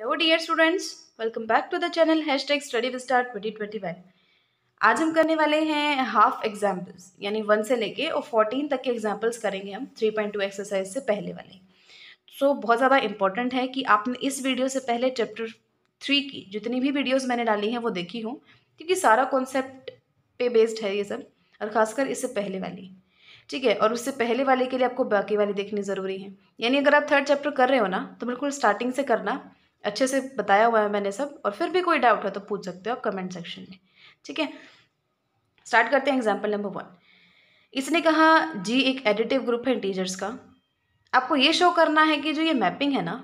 hello dear students welcome back to the channel hashtag study Vistar twenty twenty one आज हम करने वाले हैं हाफ एग्जाम्पल्स यानी वन से लेके और फोर्टीन तक के एग्जाम्पल्स करेंगे हम थ्री पॉइंट टू एक्सरसाइज से पहले वाले सो so, बहुत ज़्यादा इंपॉर्टेंट है कि आपने इस वीडियो से पहले चैप्टर थ्री की जितनी भी वीडियोज़ मैंने डाली हैं वो देखी हूँ क्योंकि सारा कॉन्सेप्ट पे बेस्ड है ये सब और ख़ासकर इससे पहले वाली ठीक है और उससे पहले वाले के लिए आपको बाकी वाली देखनी ज़रूरी है यानी अगर आप थर्ड चैप्टर कर रहे हो ना तो बिल्कुल स्टार्टिंग से करना अच्छे से बताया हुआ है मैंने सब और फिर भी कोई डाउट हो तो पूछ सकते हो आप कमेंट सेक्शन में ठीक है स्टार्ट करते हैं एग्जाम्पल नंबर वन इसने कहा जी एक एडिटिव ग्रुप है इंटीजर्स का आपको ये शो करना है कि जो ये मैपिंग है ना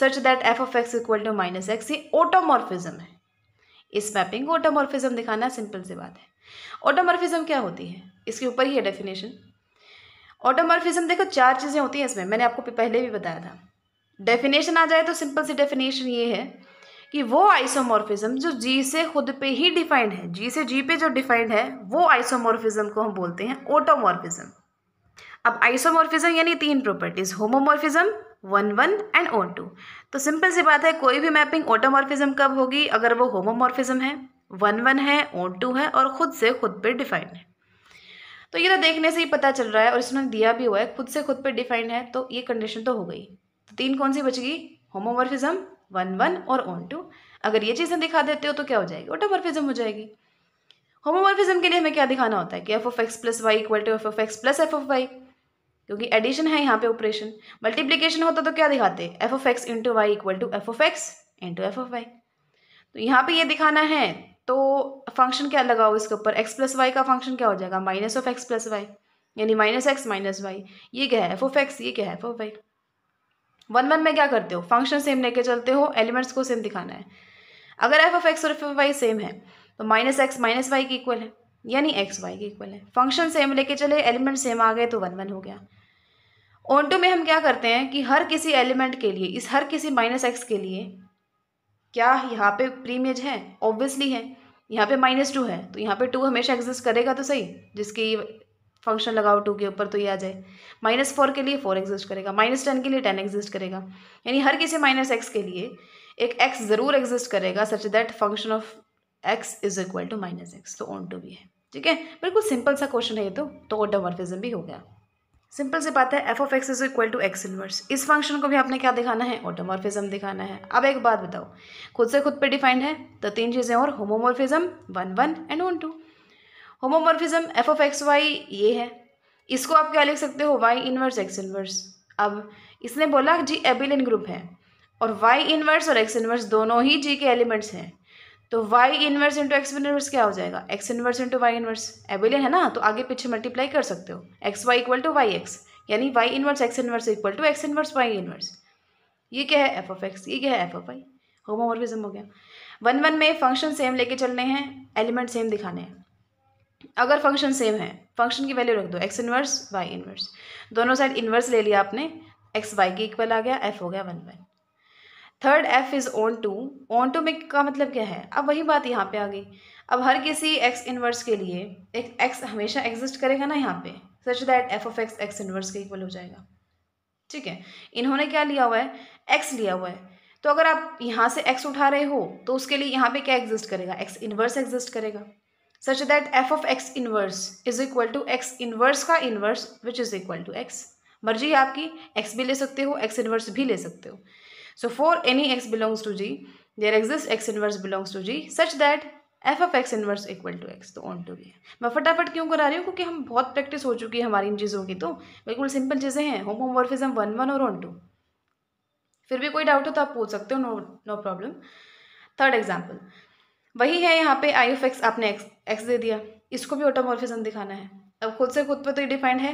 such that F of x equal to minus x ये ओटोमॉर्फिज्म है इस मैपिंग को ओटोमॉर्फिज्म दिखाना सिंपल सी बात है ऑटोमॉर्फिज्म क्या होती है इसके ऊपर ही है डेफिनेशन ऑटोमॉर्फिज्म देखो चार चीज़ें होती हैं इसमें मैंने आपको पहले भी बताया था डेफिनेशन आ जाए तो सिंपल सी डेफिनेशन ये है कि वो आइसोमॉर्फिज्म जो जी से खुद पे ही डिफाइंड है जी से जी पे जो डिफाइंड है वो आइसोमॉर्फिज्म को हम बोलते हैं ऑटोमॉर्फिज्म अब आइसोमॉर्फिज्म यानी तीन properties homomorphism one one and onto तो सिंपल सी बात है कोई भी मैपिंग ऑटोमॉर्फिज्म कब होगी अगर वो होमोमॉर्फिज्म है वन वन है ओ टू है और खुद से खुद पे डिफाइंड है तो ये तो देखने से ही पता चल रहा है और इसमें दिया भी हुआ है खुद से खुद पे डिफाइंड है तो ये कंडीशन तो हो गई तो तीन कौन सी बच गई होमोमॉर्फिज्म वन वन और ओन टू अगर ये चीज़ें दिखा देते हो तो क्या हो जाएगी ऑटोमॉर्फिज्म हो जाएगी होमोमॉर्फिज्म के लिए हमें क्या दिखाना होता है कि F of x plus y equal to F of x plus f of y क्योंकि एडिशन है यहाँ पे ऑपरेशन मल्टीप्लीकेशन होता तो क्या दिखाते f of x into y equal to F of x into F of y तो यहाँ पे ये दिखाना है तो फंक्शन क्या लगाओ इसके ऊपर एक्स प्लस वाई का फंक्शन क्या हो जाएगा minus of x plus y यानी माइनस एक्स माइनस वाई ये क्या है एफ ऑफ एक्स ये क्या है F of y one one में क्या करते हो फंक्शन सेम लेके चलते हो एलिमेंट्स को सेम दिखाना है अगर एफ ऑफ एक्स और एफ ऑफ वाई सेम है तो माइनस एक्स माइनस वाई की इक्वल है यानी एक्स वाई की इक्वल है फंक्शन सेम लेके चले एलिमेंट सेम आ गए तो वन वन हो गया ओन टू में हम क्या करते हैं कि हर किसी एलिमेंट के लिए इस हर किसी माइनस एक्स के लिए क्या यहाँ पे प्रीमेज है ऑब्वियसली है यहाँ पे माइनस टू है तो यहाँ पे टू हमेशा एग्जिस्ट करेगा तो सही जिसकी फंक्शन लगाओ टू के ऊपर तो ये आ जाए माइनस फोर के लिए फोर एग्जिस्ट करेगा माइनस टेन के लिए टेन एग्जिस्ट करेगा यानी हर किसी माइनस एक्स के लिए एक एक्स ज़रूर एग्जिस्ट करेगा such that function of x is equal to minus x तो ओन टू भी है ठीक है बिल्कुल सिंपल सा क्वेश्चन है ये तो तो भी हो गया सिंपल सी बात है F of x is equal to x inverse इस फंक्शन को भी आपने क्या दिखाना है ओडोमॉर्फिज्म दिखाना है अब एक बात बताओ खुद से खुद पर डिफाइंड है तो तीन चीज़ें और homomorphism one one and onto homomorphism f of x y ये है इसको आप क्या लिख सकते हो वाई इनवर्स एक्स इनवर्स अब इसने बोला जी एबिलिन ग्रुप है और वाई इनवर्स और एक्स इनवर्स दोनों ही जी के एलिमेंट्स हैं तो y inverse into x inverse क्या हो जाएगा x inverse into y inverse abelian है ना तो आगे पीछे मल्टीप्लाई कर सकते हो x y equal to y x यानी y inverse x inverse equal to x inverse y inverse ये क्या है एफ ऑफ एक्स ये क्या है एफ ऑफ वाई होमोमोर्फिज्म हो गया वन वन में फंक्शन सेम लेके चलने हैं एलिमेंट सेम दिखाने हैं अगर फंक्शन सेम है फंक्शन की वैल्यू रख दो एक्स इनवर्स वाई इनवर्स दोनों साइड इनवर्स ले लिया आपने एक्स वाई के इक्वल आ गया एफ हो गया one one third f is onto onto में का मतलब क्या है अब वही बात यहाँ पे आ गई अब हर किसी एक्स इनवर्स के लिए एक एक्स हमेशा एग्जिस्ट करेगा ना यहाँ पे such that F of x x inverse के इक्वल हो जाएगा ठीक है इन्होंने क्या लिया हुआ है एक्स लिया हुआ है तो अगर आप यहाँ से एक्स उठा रहे हो तो उसके लिए यहाँ पे क्या एग्जिस्ट करेगा एक्स इनवर्स एग्जिस्ट करेगा such that F of x inverse is equal to x inverse का inverse which is equal to x मर्जी आपकी एक्स भी ले सकते हो एक्स इनवर्स भी ले सकते हो so for any x belongs to g there exist x inverse belongs to g such that F of x inverse equal to x तो ऑन टू भी है मैं फटाफट क्यों करा रही हूँ क्योंकि हम बहुत प्रैक्टिस हो चुकी है हमारी इन चीज़ों की तो बिल्कुल सिंपल चीज़ें हैं होम होमवर्फिज्म वन वन और ऑन टू फिर भी कोई डाउट हो तो आप पूछ सकते हो no no problem third example वही है यहाँ पे आई ऑफ एक्स आपने एक्स एक्स दे दिया इसको भी ऑटोमॉर्फिज्म दिखाना है अब खुद से खुद पर तो ये डिफाइंड है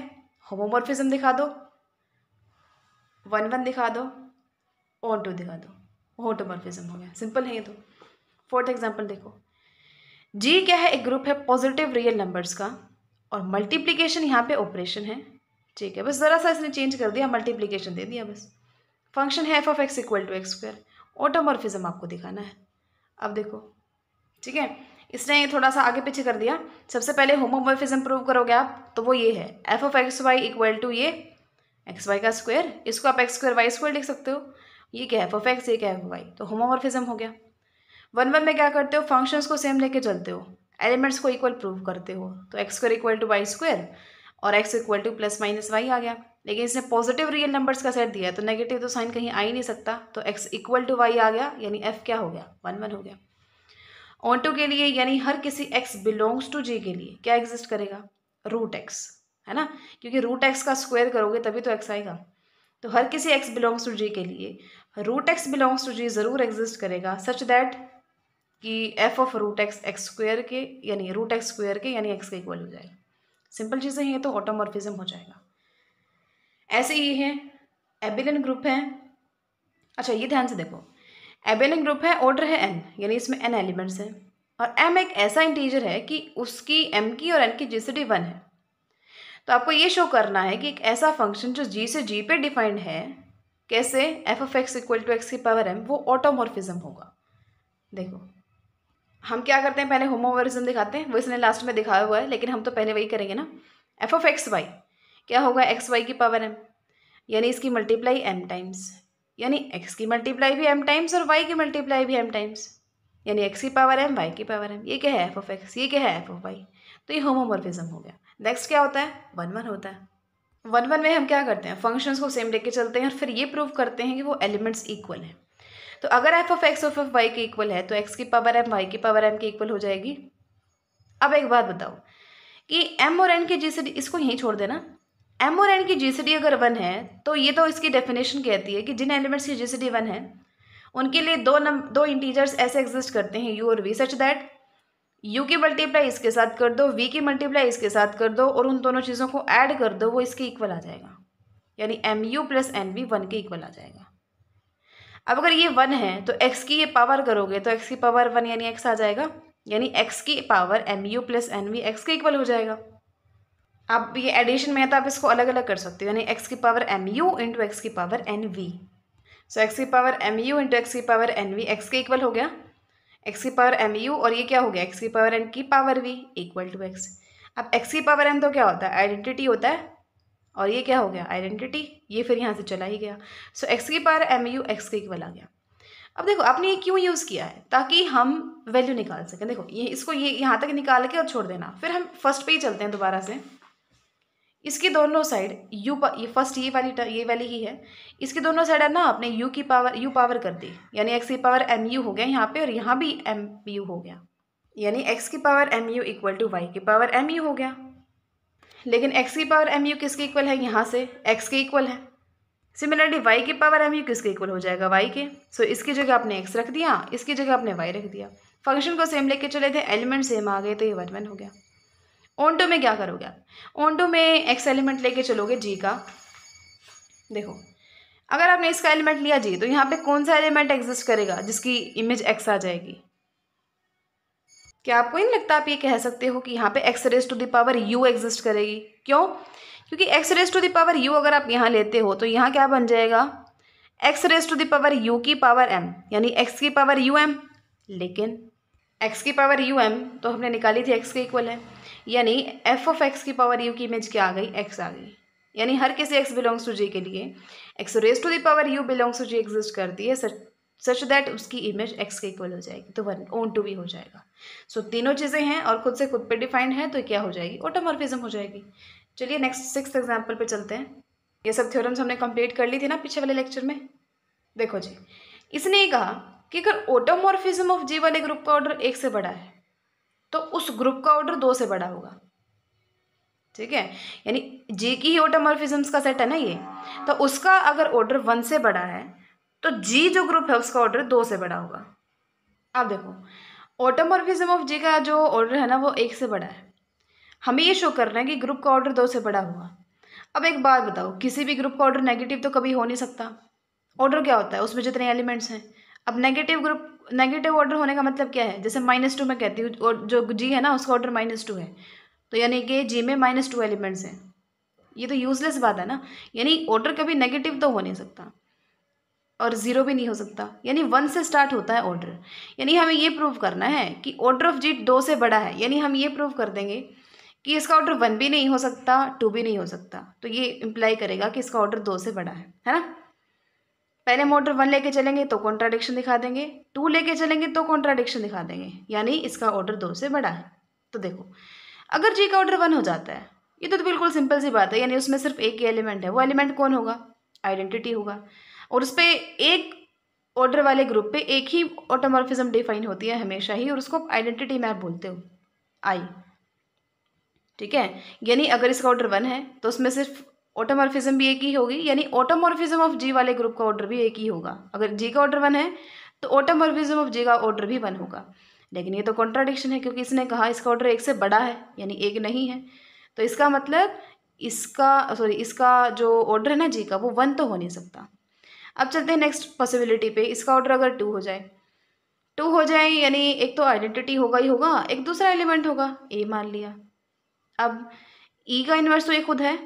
होमोमॉर्फिज्म दिखा दो वन वन दिखा दो ऑन टू दिखा दो ऑटोमॉर्फिज्म हो गया सिंपल है ये तो फोर्थ एग्जाम्पल देखो जी क्या है एक ग्रुप है पॉजिटिव रियल नंबर्स का और मल्टीप्लीकेशन यहाँ पे ऑपरेशन है ठीक है बस ज़रा सा इसने चेंज कर दिया मल्टीप्लीकेशन दे दिया बस फंक्शन है F of x equal to x square automorphism आपको दिखाना है अब देखो ठीक है इसने थोड़ा सा आगे पीछे कर दिया सबसे पहले होमोमोफिजम प्रूव करोगे आप तो वो ये है F of x y equal to ये एक्स वाई का स्क्वायर इसको आप एक्स स्क्वायर वाई स्क्वायर लिख सकते हो ये क्या है एफ ऑफ एक्स ये क्या है वाई तो होमोमोफिजम हो गया वन वन में क्या करते हो फंक्शंस को सेम लेके चलते हो एलिमेंट्स को इक्वल प्रूव करते हो तो x square equal to y square और x equal to plus minus y आ गया लेकिन इसने पॉजिटिव रियल नंबर्स का सेट दिया है तो नेगेटिव तो साइन कहीं आ ही नहीं सकता तो एक्स इक्वल टू वाई आ गया यानी एफ क्या हो गया वन वन हो गया ऑनटू के लिए यानी हर किसी एक्स बिलोंग्स टू जे के लिए क्या एग्जिस्ट करेगा रूट एक्स है ना क्योंकि रूट एक्स का स्क्वायर करोगे तभी तो एक्स आएगा तो हर किसी एक्स बिलोंग्स टू जे के लिए root x belongs to j ज़रूर एग्जिस्ट करेगा सच दैट कि F of root x x square के यानी रूट एक्स स्क्वेयर के यानी एक्स के इक्वल हो जाएगा सिंपल चीज़ें हैं तो ऑटोमॉर्फिज्म हो जाएगा ऐसे ही है एबिलियन ग्रुप है अच्छा ये ध्यान से देखो एबेनिक ग्रुप है ऑर्डर है एन यानी इसमें एन एलिमेंट्स हैं और एम एक ऐसा इंटीजर है कि उसकी एम की और एन की जी डी वन है तो आपको ये शो करना है कि एक ऐसा फंक्शन जो जी से जी पे डिफाइंड है कैसे f of x equal to x की पावर एम वो ऑटोमोरफिज्म होगा देखो हम क्या करते हैं पहले होमोमोरिज्म दिखाते हैं वो इसने लास्ट में दिखाया हुआ है लेकिन हम तो पहले वही करेंगे ना एफ ऑफ एक्स वाई क्या होगा एक्स वाई की पावर एम यानी इसकी मल्टीप्लाई एम टाइम्स यानी एक्स की मल्टीप्लाई भी एम टाइम्स और वाई की मल्टीप्लाई भी एम टाइम्स यानी एक्स की पावर एम वाई की पावर एम ये क्या है एफ ऑफ एक्स ये क्या है एफ ऑफ वाई तो ये होमोमोर्फिज्म हो गया नेक्स्ट क्या होता है वन वन होता है वन वन में हम क्या करते हैं फंक्शंस को सेम लेके चलते हैं और फिर ये प्रूव करते हैं कि वो एलिमेंट्स इक्वल हैं तो अगर F of x of f y के इक्वल है तो एक्स की पावर एम वाई की पावर एम के इक्वल हो जाएगी अब एक बात बताओ कि एम और एन के जी इसको यहीं छोड़ देना एम और एन की जी सी डी अगर वन है तो ये तो इसकी डेफिनेशन कहती है कि जिन एलिमेंट्स की जी सी डी वन है उनके लिए दो नम दो इंटीजर्स ऐसे एग्जिस्ट करते हैं यू और वी सच दैट यू की मल्टीप्लाई इसके साथ कर दो वी की मल्टीप्लाई इसके साथ कर दो और उन दोनों चीज़ों को ऐड कर दो वो इसके इक्वल आ जाएगा यानी m u plus n v one के इक्वल आ जाएगा अब अगर ये वन है तो एक्स की ये पावर करोगे तो एक्स की पावर वन यानी एक्स आ जाएगा यानी एक्स की power m u plus n v x के इक्वल हो जाएगा आप ये एडिशन में है तो आप इसको अलग अलग कर सकते हो यानी एक्स की power m u into x की power n v so x की power m u into x की पावर एन वी एक्स के इक्वल हो गया एक्स की पावर एम यू और ये क्या हो गया एक्स की पावर एन की power v equal to x अब एक्स की पावर एन तो क्या होता है आइडेंटिटी होता है और ये क्या हो गया आइडेंटिटी ये फिर यहाँ से चला ही गया सो एक्स की पावर एम यू एक्स के इक्वल आ गया अब देखो आपने ये क्यों यूज़ किया है ताकि हम वैल्यू निकाल सकें देखो ये इसको ये यहाँ तक निकाल के और छोड़ देना फिर हम फर्स्ट पे ही चलते हैं दोबारा से इसकी दोनों साइड यू ये फर्स्ट ये वाली ये वाली ही है इसकी दोनों साइड है ना आपने यू की पावर यू पावर कर दी यानी एक्स की पावर एम यू हो गया यहाँ पे और यहाँ भी एम यू हो गया यानी एक्स की power m u equal to y की पावर एम यू हो गया लेकिन एक्स की पावर एम यू किसके इक्वल है यहाँ से एक्स के इक्वल है सिमिलरली वाई की पावर एम यू किसके इक्वल हो जाएगा वाई के सो so, इसकी जगह आपने एक्स रख दिया इसकी जगह आपने वाई रख दिया फंक्शन को सेम लेके चले थे एलिमेंट सेम आ गए तो ये वन वन हो गया ओंटो में क्या करोगे आप ओंटो में एक्स एलिमेंट लेके चलोगे जी का देखो अगर आपने इसका एलिमेंट लिया जी तो यहाँ पे कौन सा एलिमेंट एग्जिस्ट करेगा जिसकी इमेज एक्स आ जाएगी क्या आपको नहीं लगता आप ये कह सकते हो कि यहाँ पे x raise to the power u exist करेगी क्यों क्योंकि x raise to the power u अगर आप यहाँ लेते हो तो यहाँ क्या बन जाएगा x raise to the power u की पावर एम यानी एक्स की पावर यू एम लेकिन एक्स की पावर यू एम तो हमने निकाली थी एक्स के इक्वल है यानी एफ ऑफ एक्स की पावर यू की इमेज क्या आ गई एक्स आ गई यानी हर किसी एक्स बिलोंग्स टू जे के लिए x raise to the power u belongs to j exist करती है सच दैट उसकी इमेज एक्स के इक्वल हो जाएगी तो वन ओन टू भी हो जाएगा सो so, तीनों चीज़ें हैं और खुद से खुद पे डिफाइंड है तो क्या हो जाएगी ऑटोमॉर्फिज्म हो जाएगी चलिए नेक्स्ट सिक्स एग्जाम्पल पे चलते हैं ये सब थ्योरम्स हमने कंप्लीट कर ली थी ना पीछे वाले लेक्चर में देखो जी इसने कहा कि अगर ऑटोमॉर्फिज्म ऑफ जी वाले ग्रुप का ऑर्डर एक से बड़ा है तो उस ग्रुप का ऑर्डर दो से बड़ा होगा ठीक है यानी जी की ही ऑटोमॉर्फिजम्स का सेट है ना ये तो उसका अगर ऑर्डर वन से बड़ा है तो जी जो ग्रुप है उसका ऑर्डर दो से बड़ा होगा आप देखो ऑटोमॉर्फिज्म ऑफ जी का जो ऑर्डर है ना वो एक से बड़ा है हमें ये शो कर रहे हैं कि ग्रुप का ऑर्डर दो से बड़ा हुआ अब एक बात बताओ किसी भी ग्रुप का ऑर्डर नेगेटिव तो कभी हो नहीं सकता ऑर्डर क्या होता है उसमें जितने एलिमेंट्स हैं अब नेगेटिव ग्रुप नेगेटिव ऑर्डर होने का मतलब क्या है जैसे माइनस टू मैं कहती हूँ और जो जी है ना उसका ऑर्डर माइनस टू है तो यानी कि जी में माइनस टू एलिमेंट्स हैं ये तो यूजलेस बात है ना यानी ऑर्डर कभी नेगेटिव तो हो नहीं सकता और ज़ीरो भी नहीं हो सकता यानी वन से स्टार्ट होता है ऑर्डर यानी हमें ये प्रूव करना है कि ऑर्डर ऑफ जी दो से बड़ा है यानी हम ये प्रूव कर देंगे कि इसका ऑर्डर वन भी नहीं हो सकता टू भी नहीं हो सकता तो ये इम्प्लाई करेगा कि इसका ऑर्डर दो से बड़ा है है ना पहले मोटर वन लेके चलेंगे तो कॉन्ट्राडिक्शन दिखा देंगे टू लेके चलेंगे तो कॉन्ट्राडिक्शन दिखा देंगे यानी इसका ऑर्डर दो से बड़ा है तो देखो अगर जी का ऑर्डर वन हो जाता है ये तो, तो बिल्कुल सिंपल सी बात है यानी उसमें सिर्फ एक ही एलिमेंट है वो एलिमेंट कौन होगा आइडेंटिटी होगा और उस पर एक ऑर्डर वाले ग्रुप पे एक ही ऑटोमॉर्फिज्म डिफाइन होती है हमेशा ही और उसको आइडेंटिटी मैप बोलते हो आई ठीक है यानी अगर इसका ऑर्डर वन है तो उसमें सिर्फ ऑटोमॉर्फिज्म भी एक ही होगी यानी ऑटोमॉर्फिज्म ऑफ जी वाले ग्रुप का ऑर्डर भी एक ही होगा अगर जी का ऑर्डर वन है तो ऑटोमॉर्फिज्म ऑफ जी का ऑर्डर भी वन होगा लेकिन ये तो कॉन्ट्राडिक्शन है क्योंकि इसने कहा इसका ऑर्डर एक से बड़ा है यानी एक नहीं है तो इसका मतलब इसका सॉरी इसका जो ऑर्डर है ना जी का वो वन तो हो नहीं सकता अब चलते हैं नेक्स्ट पॉसिबिलिटी पे इसका ऑर्डर अगर टू हो जाए टू हो जाए यानी एक तो आइडेंटिटी होगा ही होगा एक दूसरा एलिमेंट होगा ए मान लिया अब ई e का इन्वर्स तो ये खुद है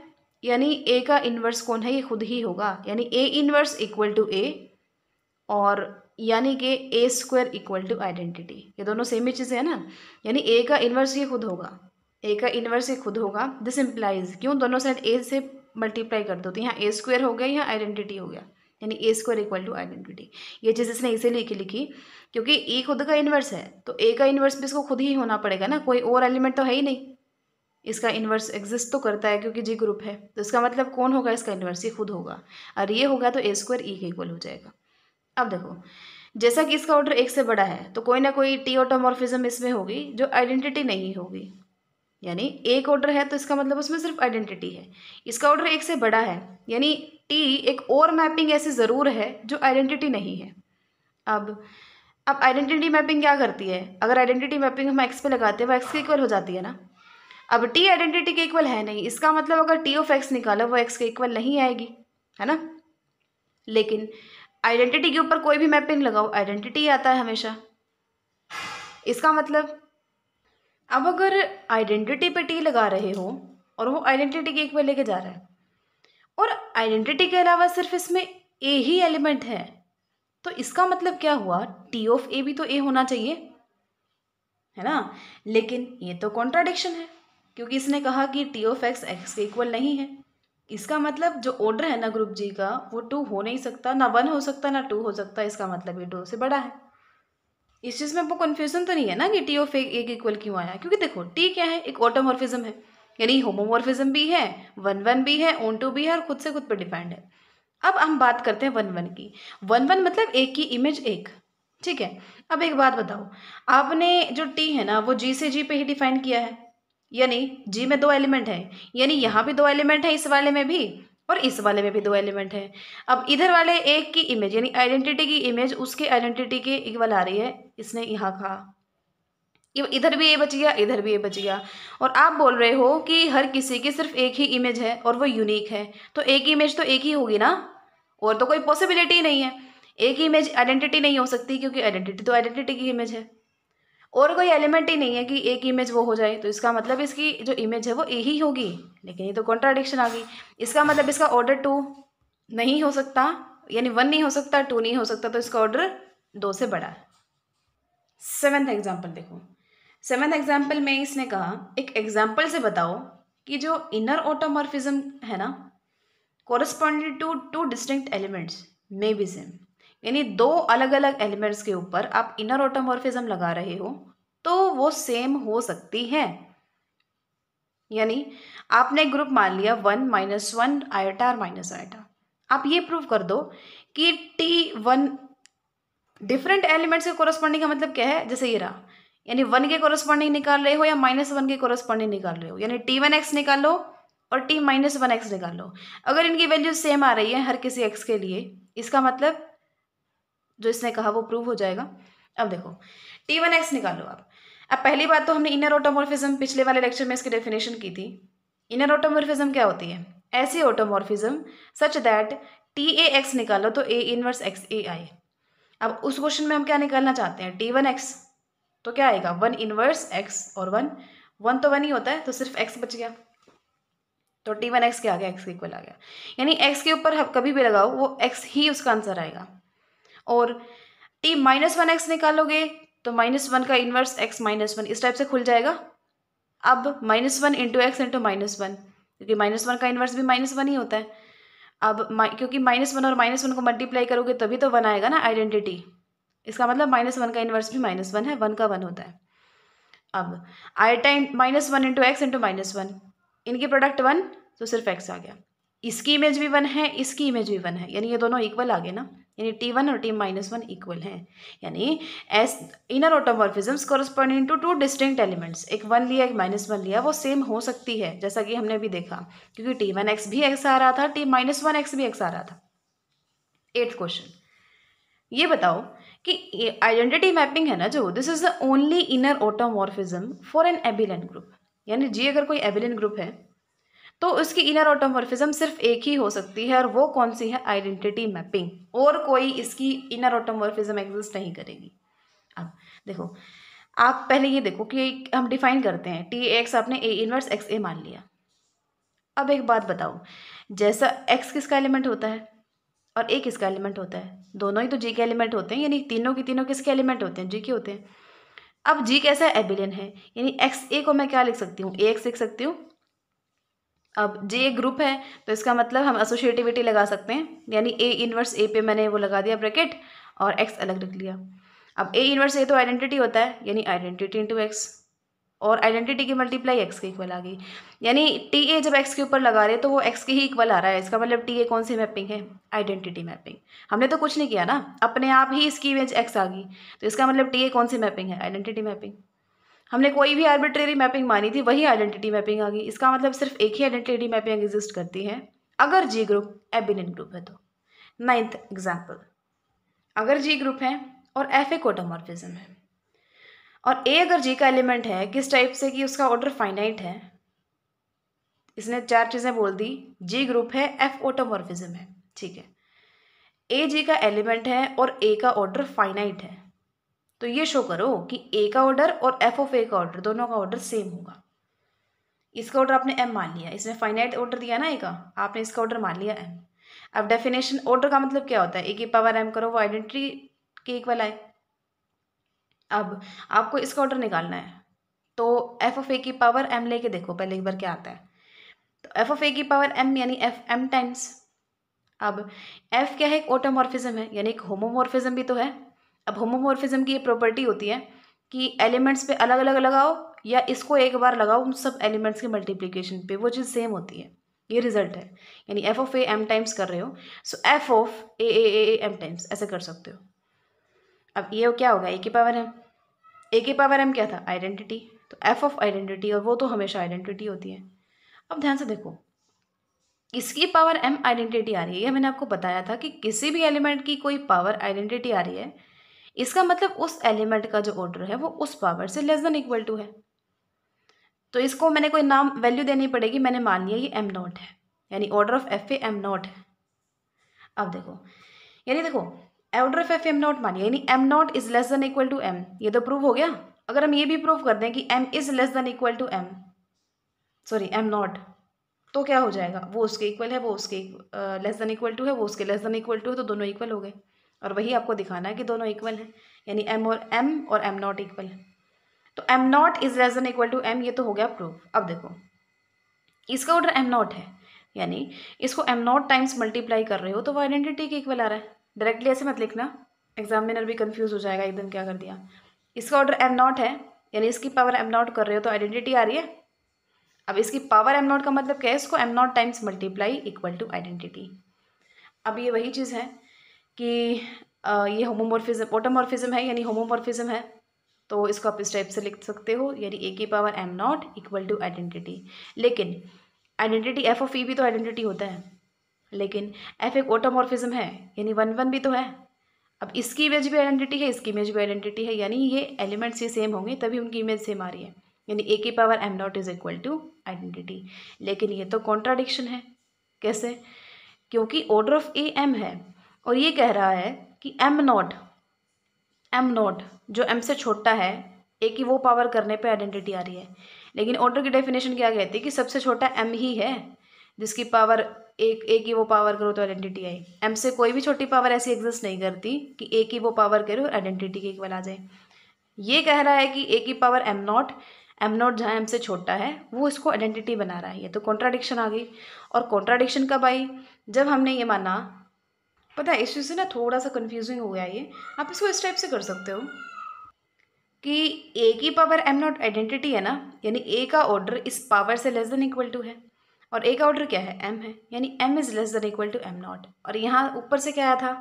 यानी ए का इन्वर्स कौन है ये खुद ही होगा यानी a inverse equal to a और यानी कि a square equal to identity ये दोनों सेम ही चीज़ें हैं ना यानी ए का इन्वर्स ये खुद होगा ए का इन्वर्स ये खुद होगा दिस इम्प्लाइज क्यों दोनों साइड ए से मल्टीप्लाई कर दो तो यहाँ ए स्क्वायर हो गया यहाँ आइडेंटिटी हो गया यानी a square equal to identity ये चीज़ इसने इसीलिए लिखी लिखी क्योंकि ए e खुद का इन्वर्स है तो ए का इन्वर्स भी इसको खुद ही होना पड़ेगा ना कोई और एलिमेंट तो है ही नहीं इसका इन्वर्स एग्जिस्ट तो करता है क्योंकि जी ग्रुप है तो इसका मतलब कौन होगा इसका इन्वर्स ही खुद होगा और ये होगा तो ए स्क्वायर ई के इक्वल हो जाएगा अब देखो जैसा कि इसका ऑर्डर एक से बड़ा है तो कोई ना कोई टी ऑटोमॉर्फिज्म इसमें होगी जो आइडेंटिटी नहीं होगी यानी एक ऑर्डर है तो इसका मतलब उसमें सिर्फ आइडेंटिटी है इसका ऑर्डर एक से बड़ा है यानी टी एक और मैपिंग ऐसी ज़रूर है जो आइडेंटिटी नहीं है अब अब आइडेंटिटी मैपिंग क्या करती है अगर आइडेंटिटी मैपिंग हम एक्स पे लगाते हैं वो एक्स के इक्वल हो जाती है ना अब टी आइडेंटिटी के इक्वल है नहीं इसका मतलब अगर टी ऑफ एक्स निकालो वो एक्स के इक्वल नहीं आएगी है ना लेकिन आइडेंटिटी के ऊपर कोई भी मैपिंग लगाओ आइडेंटिटी आता है हमेशा इसका मतलब अब अगर आइडेंटिटी पे टी लगा रहे हो और वो आइडेंटिटी के इक्वल लेके जा रहा है और आइडेंटिटी के अलावा सिर्फ इसमें ए ही एलिमेंट है तो इसका मतलब क्या हुआ टी ऑफ ए भी तो ए होना चाहिए है ना लेकिन ये तो कॉन्ट्राडिक्शन है क्योंकि इसने कहा कि टी ऑफ एक्स एक्स के इक्वल नहीं है इसका मतलब जो ऑर्डर है ना ग्रुप जी का वो टू हो नहीं सकता ना वन हो सकता ना टू हो सकता इसका मतलब ये टू से बड़ा है इस चीज़ में आपको कन्फ्यूजन तो नहीं है ना कि टी ऑफ एक, एक इक्वल क्यों आया क्योंकि देखो टी क्या है एक ऑटोमॉर्फिज्म है यानी होमोमोर्फिज्म भी है वन वन भी है ओन टू भी है और खुद से खुद पर डिपेंड है अब हम बात करते हैं वन वन की वन वन मतलब एक की इमेज एक ठीक है अब एक बात बताओ आपने जो टी है ना वो जी से जी पे ही डिफाइन किया है यानी जी में दो एलिमेंट हैं यानी यहाँ भी दो एलिमेंट हैं इस वाले में भी और इस वाले में भी दो एलिमेंट हैं अब इधर वाले एक की इमेज यानी आइडेंटिटी की इमेज उसके आइडेंटिटी के इक्वल आ रही है इसने यहाँ कहा इधर भी ये बच गया इधर भी ये बच गया और आप बोल रहे हो कि हर किसी की सिर्फ एक ही इमेज है और वो यूनिक है तो एक इमेज तो एक ही होगी ना और तो कोई पॉसिबिलिटी नहीं है एक ही इमेज आइडेंटिटी नहीं हो सकती क्योंकि आइडेंटिटी तो आइडेंटिटी की इमेज है और कोई एलिमेंट ही नहीं है कि एक इमेज वो हो जाए तो इसका मतलब इसकी जो इमेज है वो ए ही होगी लेकिन ये तो कॉन्ट्राडिक्शन आ गई इसका मतलब इसका ऑर्डर टू नहीं हो सकता यानी वन नहीं हो सकता टू नहीं हो सकता तो इसका ऑर्डर दो से बड़ा है सेवेंथ एग्जाम्पल देखो सेवेंथ एग्जाम्पल में इसने कहा एक एग्जाम्पल से बताओ कि जो इनर ऑटोमॉर्फिज्म है ना corresponded to two distinct elements may be same यानी दो अलग अलग एलिमेंट्स के ऊपर आप इनर ऑटोमॉर्फिज्म लगा रहे हो तो वो सेम हो सकती है यानी आपने ग्रुप मान लिया वन माइनस वन आयटा और माइनस आयटा आप ये प्रूव कर दो कि टी वन डिफरेंट एलिमेंट्स के कोरस्पॉन्डिंग का मतलब क्या है जैसे ये रहा यानी वन के कोरस्पॉन्डिंग निकाल रहे हो या माइनस वन के कोरस्पॉन्डिंग निकाल रहे हो यानी टी वन एक्स निकालो और टी माइनस वन एक्स निकाल लो अगर इनकी वैल्यू सेम आ रही है हर किसी एक्स के लिए इसका मतलब जो इसने कहा वो प्रूव हो जाएगा अब देखो टी वन एक्स निकालो आप अब पहली बात तो हमने इनर ऑटोमोर्फिज्म पिछले वाले लेक्चर में इसकी डेफिनेशन की थी इनर ऑटोमोर्फिज्म क्या होती है ऐसी automorphism such that t A x निकालो तो ए इनवर्स एक्स ए आए अब उस क्वेश्चन में हम क्या निकालना चाहते हैं टी वन एक्स तो क्या आएगा वन इनवर्स एक्स और वन वन तो वन ही होता है तो सिर्फ एक्स बच गया तो टी वन एक्स क्या आ गया एक्स इक्वल आ गया यानी एक्स के ऊपर कभी भी लगाओ वो एक्स ही उसका आंसर आएगा और टी माइनस वन एक्स निकालोगे तो माइनस वन का इन्वर्स एक्स माइनस वन इस टाइप से खुल जाएगा अब minus one into x into minus one क्योंकि माइनस वन का इन्वर्स भी माइनस वन ही होता है अब क्योंकि माइनस वन और माइनस वन को मल्टीप्लाई करोगे तभी तो वन आएगा ना आइडेंटिटी इसका मतलब माइनस वन का इन्वर्स भी माइनस वन है वन का वन होता है अब I time minus one into x into minus one इनकी प्रोडक्ट वन तो सिर्फ एक्स आ गया इसकी इमेज भी वन है इसकी इमेज भी वन है यानी ये दोनों इक्वल आ गए ना यानी टी वन और टी माइनस वन इक्वल हैं यानी s inner automorphisms corresponding to two distinct elements एक वन लिया एक माइनस वन लिया वो सेम हो सकती है जैसा कि हमने अभी देखा क्योंकि टी वन एक्स भी एक्स आ रहा था टी माइनस वन एक्स भी एक्स आ रहा था एट्थ क्वेश्चन ये बताओ कि आइडेंटिटी मैपिंग है ना जो this is the only inner automorphism for an abelian group यानी जी अगर कोई एबिलन ग्रुप है तो उसकी इनर ऑटोमॉर्फिज्म सिर्फ एक ही हो सकती है और वो कौन सी है आइडेंटिटी मैपिंग और कोई इसकी इनर ऑटोमॉर्फिज्म एग्जिस्ट नहीं करेगी अब देखो आप पहले ये देखो कि हम डिफाइन करते हैं टी एक्स आपने ए इनवर्स एक्स ए मान लिया अब एक बात बताओ जैसा एक्स किसका एलिमेंट होता है और ए किसका एलिमेंट होता है दोनों ही तो जी के एलिमेंट होते हैं यानी तीनों के तीनों किसके एलिमेंट होते हैं जी के होते हैं अब जी कैसा एबिलियन है यानी एक्स ए को मैं क्या लिख सकती हूँ ए एक्स लिख सकती हूँ अब जे एक ग्रुप है तो इसका मतलब हम एसोशिएटिविटी लगा सकते हैं यानी ए इनवर्स ए पे मैंने वो लगा दिया ब्रैकेट और एक्स अलग रख लिया अब ए इनवर्स ए तो आइडेंटिटी होता है यानी आइडेंटिटी इंटू एक्स और आइडेंटिटी की मल्टीप्लाई एक्स के इक्वल आ गई यानी टी ए जब एक्स के ऊपर लगा रहे तो वो एक्स के ही इक्वल आ रहा है इसका मतलब टी ए कौन सी मैपिंग है आइडेंटिटी मैपिंग हमने तो कुछ नहीं किया ना अपने आप ही इसकी इमेज एक्स आ गई तो इसका मतलब टी ए कौन सी मैपिंग है आइडेंटिटी मैपिंग हमने कोई भी आर्बिट्रेरी मैपिंग मानी थी वही आइडेंटिटी मैपिंग आ गई इसका मतलब सिर्फ एक ही आइडेंटिटी मैपिंग एग्जिस्ट करती है अगर जी ग्रुप एबिनेंट ग्रुप है तो नाइन्थ एग्जाम्पल अगर जी ग्रुप है और एफ ए कोटामॉर्फिज्म है और ए अगर जी का एलिमेंट है किस टाइप से कि उसका ऑर्डर फाइनाइट है इसने चार चीज़ें बोल दी जी ग्रुप है एफ ऑटोमॉर्फिज्म है ठीक है ए जी का एलिमेंट है और ए का ऑर्डर फाइनाइट है तो ये शो करो कि ए का ऑर्डर और एफ ऑफ ए का ऑर्डर दोनों का ऑर्डर सेम होगा इसका ऑर्डर आपने एम मान लिया इसमें फाइनाइट ऑर्डर दिया ना ए का आपने इसका ऑर्डर मान लिया एम अब डेफिनेशन ऑर्डर का मतलब क्या होता है ए की पावर एम करो वो आइडेंटिटी के इक्वल आए अब आपको इसका ऑर्डर निकालना है तो एफ ऑफ ए की पावर एम लेके देखो पहले एक बार क्या आता है तो एफ ऑफ ए की पावर एम यानी एफ एम टाइम्स अब एफ क्या है एक ऑटोमॉर्फिज्म है यानी एक होमोमॉर्फिज्म भी तो है अब होमोमोर्फिज्म की ये प्रॉपर्टी होती है कि एलिमेंट्स पे अलग अलग लगाओ या इसको एक बार लगाओ उन सब एलिमेंट्स के मल्टीप्लिकेशन पे वो चीज़ सेम होती है ये रिजल्ट है यानी F of a m times कर रहे हो so F of a a a m times ऐसे कर सकते हो अब ये क्या होगा ए के पावर एम ए के पावर एम क्या था आइडेंटिटी तो एफ ऑफ आइडेंटिटी और वो तो हमेशा आइडेंटिटी होती है अब ध्यान से देखो इसकी पावर एम आइडेंटिटी आ रही है ये मैंने आपको बताया था कि किसी भी एलिमेंट की कोई पावर आइडेंटिटी आ रही है इसका मतलब उस एलिमेंट का जो ऑर्डर है वो उस पावर से लेस देन इक्वल टू है तो इसको मैंने कोई नाम वैल्यू देनी पड़ेगी मैंने मान लिया ये एम नॉट है यानी order of f m naught है अब देखो यानी देखो order of f m naught मानिए यानी m naught is less than equal to m ये तो प्रूव हो गया अगर हम ये भी प्रूव कर दें कि m is less than equal to m sorry m naught तो क्या हो जाएगा वो उसके इक्वल है वो उसके लेस देन इक्वल टू है वो उसके लेस देन इक्वल टू है तो दोनों इक्वल हो गए और वही आपको दिखाना है कि दोनों इक्वल हैं यानी एम और एम और एम नॉट इक्वल है तो m naught is less than equal to m ये तो हो गया प्रूफ अब देखो इसका ऑर्डर एम नॉट है यानी इसको एम नॉट टाइम्स मल्टीप्लाई कर रहे हो तो वो आइडेंटिटी के इक्वल आ रहा है डायरेक्टली ऐसे मत लिखना एग्जामिनर भी कन्फ्यूज हो जाएगा एकदम क्या कर दिया इसका ऑर्डर एम नॉट है यानी इसकी पावर एम नॉट कर रहे हो तो आइडेंटिटी आ रही है अब इसकी पावर एम नॉट का मतलब क्या है इसको m naught times multiply equal to identity अब ये वही चीज़ है कि ये होमोमोरफिज्म ऑटोमोरफिज्म है यानी होमोमोरफिज्म है तो इसको आप इस टाइप से लिख सकते हो यानी ए की power m not equal to identity लेकिन आइडेंटिटी एफ ऑफ ई भी तो आइडेंटिटी होता है लेकिन एफ एक ऑटोमोरफिज्म है यानी वन वन भी तो है अब इसकी इमेज भी आइडेंटिटी है इसकी इमेज भी आइडेंटिटी है यानी ये एलिमेंट्स ये सेम होंगे तभी उनकी इमेज सेम आ रही है यानी ए की power m naught is equal to identity लेकिन ये तो कॉन्ट्राडिक्शन है कैसे क्योंकि ऑर्डर ऑफ ए एम है और ये कह रहा है कि एम नॉट एम नॉट जो एम से छोटा है ए की वो पावर करने पे आइडेंटिटी आ रही है लेकिन ऑर्डर की डेफिनेशन क्या कहती है कि सबसे छोटा एम ही है जिसकी पावर एक ए की वो पावर करो तो आइडेंटिटी आई एम से कोई भी छोटी पावर ऐसी एग्जिस्ट नहीं करती कि ए की वो पावर करो और आइडेंटिटी के बल आ जाए ये कह रहा है कि ए की power m not M naught जहाँ एम से छोटा है वो इसको आइडेंटिटी बना रहा है ये तो कॉन्ट्राडिक्शन आ गई और कॉन्ट्राडिक्शन कब आई जब हमने ये माना पता है इस चीज़ से ना थोड़ा सा कन्फ्यूजिंग हो गया ये आप इसको इस टाइप से कर सकते हो कि ए की पावर एम नॉट आइडेंटिटी है ना यानी ए का ऑर्डर इस पावर से लेस देन इक्वल टू है और ए का ऑर्डर क्या है एम है यानी M is less than equal to M naught और यहाँ ऊपर से क्या आया था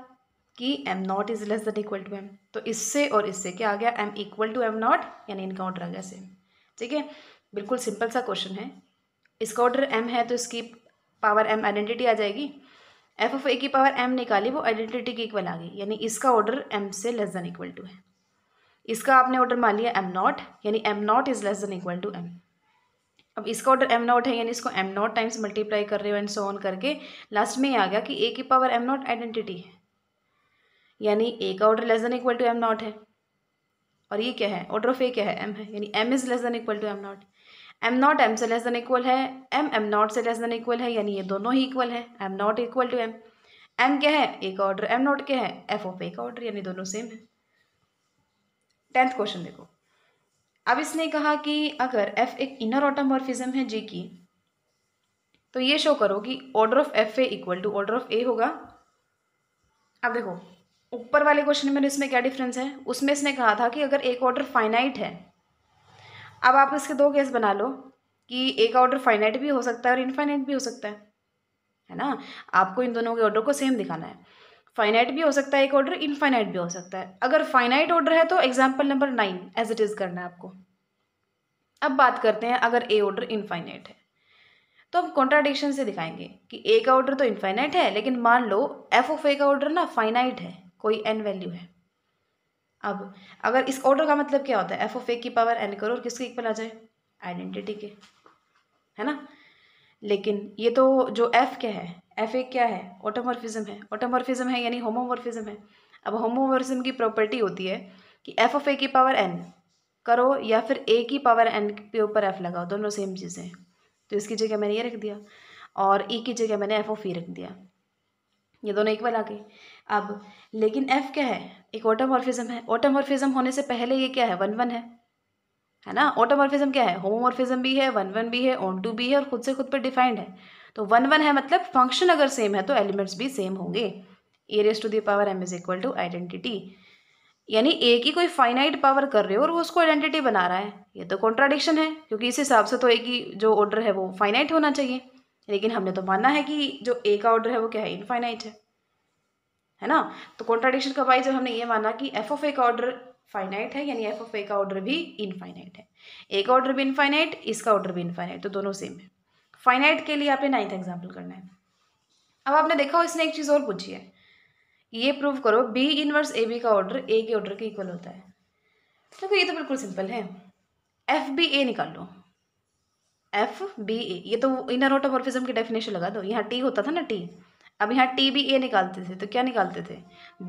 कि m naught is less than equal to m तो इससे और इससे क्या आ गया m equal to M naught यानी इनका ऑर्डर आ गया सेम ठीक है बिल्कुल सिंपल सा क्वेश्चन है इसका ऑर्डर एम है तो इसकी पावर एम आइडेंटिटी आ जाएगी एफ ऑफ ए की पावर एम निकाली वो आइडेंटिटी की इक्वल आ गई यानी इसका ऑर्डर एम से लेस देन इक्वल टू है इसका आपने ऑर्डर मान लिया एम नॉट यानी m naught is less than equal to m अब इसका ऑर्डर एम नॉट है यानी इसको एम नॉट टाइम्स मल्टीप्लाई कर रहे हो एंड सो ऑन करके लास्ट में ये आ गया कि ए की पावर एम नॉट आइडेंटिटी है यानी ए का order less than equal to M naught है और ये क्या है ऑर्डर ऑफ ए क्या है एम है यानी M is less than equal to am not am not M से लेस देन इक्वल है एम एम नॉट से लेस देन इक्वल है यानी ये दोनों ही इक्वल है M not equal to M M क्या है एक ऑर्डर एम नॉट क्या है एफ ऑफ ए का ऑर्डर यानी दोनों सेम है टेंथ क्वेश्चन देखो अब इसने कहा कि अगर एफ एक इनर ऑटोमॉर्फिज्म है जी की तो ये शो करो कि order of F A equal to order of A होगा अब देखो ऊपर वाले क्वेश्चन में इसमें क्या डिफरेंस है उसमें इसने कहा था कि अगर एक ऑर्डर फाइनाइट है अब आप इसके दो केस बना लो कि एक ऑर्डर फाइनाइट भी हो सकता है और इनफाइनाइट भी हो सकता है है ना आपको इन दोनों के ऑर्डर को सेम दिखाना है फाइनाइट भी हो सकता है एक ऑर्डर इनफाइनाइट भी हो सकता है अगर फाइनाइट ऑर्डर है तो example number nine as it is करना है आपको अब बात करते हैं अगर ए ऑर्डर इनफाइनाइट है तो हम कॉन्ट्राडिक्शन से दिखाएंगे कि ए का ऑर्डर तो इनफाइनाइट है लेकिन मान लो एफ ऑफ ए का ऑर्डर ना फाइनाइट है कोई एन वैल्यू है अब अगर इस ऑर्डर का मतलब क्या होता है एफ ऑफ ए की पावर एन करो और किसके इक्वल आ जाए आइडेंटिटी के है ना लेकिन ये तो जो एफ क्या है एफ ए क्या है ऑटोमॉर्फिज्म है ऑटोमॉर्फिज्म है यानी होमोमॉर्फिज्म है अब होमोमॉर्फिज्म की प्रॉपर्टी होती है कि एफ ऑफ ए की पावर एन करो या फिर ए की पावर एन के ऊपर एफ लगाओ दोनों सेम चीज़ें तो इसकी जगह मैंने ये रख दिया और ई e की जगह मैंने एफ ऑफ ई रख दिया ये दोनों इक्वल आ गए अब लेकिन एफ़ क्या है एक ऑटोमॉर्फिज्म है ऑटोमॉर्फिज्म होने से पहले ये क्या है वन वन है है ना ऑटोमॉर्फिज्म क्या है होमोमॉर्फिज्म भी है वन वन भी है ऑन टू भी है और खुद से खुद पर डिफाइंड है तो वन वन है मतलब फंक्शन अगर सेम है तो एलिमेंट्स भी सेम होंगे A raise to the power M is equal to identity यानी ए की कोई फाइनाइट पावर कर रहे हो और वो उसको आइडेंटिटी बना रहा है ये तो कॉन्ट्राडिक्शन है क्योंकि इस हिसाब से तो ए की जो ऑर्डर है वो फाइनाइट होना चाहिए लेकिन हमने तो माना है कि जो ए का ऑर्डर है वो क्या है इनफाइनाइट है है ना तो कॉन्ट्राडिक्शन कब आई जब हमने ये माना कि एफ ऑफ ए का ऑर्डर फाइनाइट है यानी एफ ऑफ ए का ऑर्डर भी इनफाइनाइट है ए का ऑर्डर भी इनफाइनाइट इसका ऑर्डर भी इनफाइनाइट तो दोनों सेम है फाइनाइट के लिए आपने नाइन्थ एग्जाम्पल करना है अब आपने देखा हो इसने एक चीज़ और पूछी है ये प्रूव करो बी इनवर्स ए बी का ऑर्डर ए के ऑर्डर के इक्वल होता है देखो तो ये तो बिल्कुल सिंपल है एफ बी ए निकाल लो एफ बी ए ये तो इनर ऑटोमॉर्फिज्म की डेफिनेशन लगा दो यहाँ टी होता था ना टी अब यहाँ टी बी ए निकालते थे तो क्या निकालते थे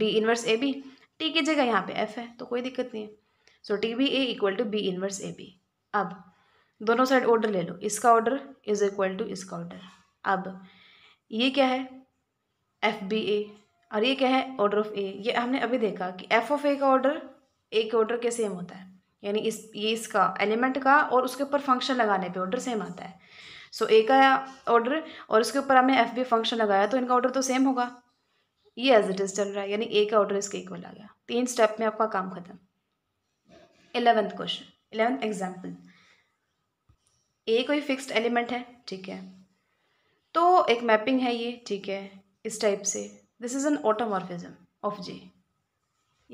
B inverse A B T की जगह यहाँ पे एफ है तो कोई दिक्कत नहीं है so T B A equal to B inverse A B अब दोनों साइड ऑर्डर ले लो इसका ऑर्डर इज इक्वल टू इसका ऑर्डर अब ये क्या है एफ बी ए और ये क्या है ऑर्डर ऑफ ए ये हमने अभी देखा कि एफ ऑफ ए का ऑर्डर ए के ऑर्डर के सेम होता है यानी इस ये इसका एलिमेंट का और उसके ऊपर फंक्शन लगाने पे ऑर्डर सेम आता है सो so, ए का ऑर्डर और उसके ऊपर हमने एफ बी फंक्शन लगाया तो इनका ऑर्डर तो सेम होगा ये एज इट इज़ चल रहा है यानी ए का ऑर्डर इसके इक्वल आ गया तीन स्टेप में आपका काम खत्म eleventh question eleventh example a कोई फिक्स्ड एलिमेंट है ठीक है तो एक मैपिंग है ये ठीक है इस टाइप से this is an automorphism of G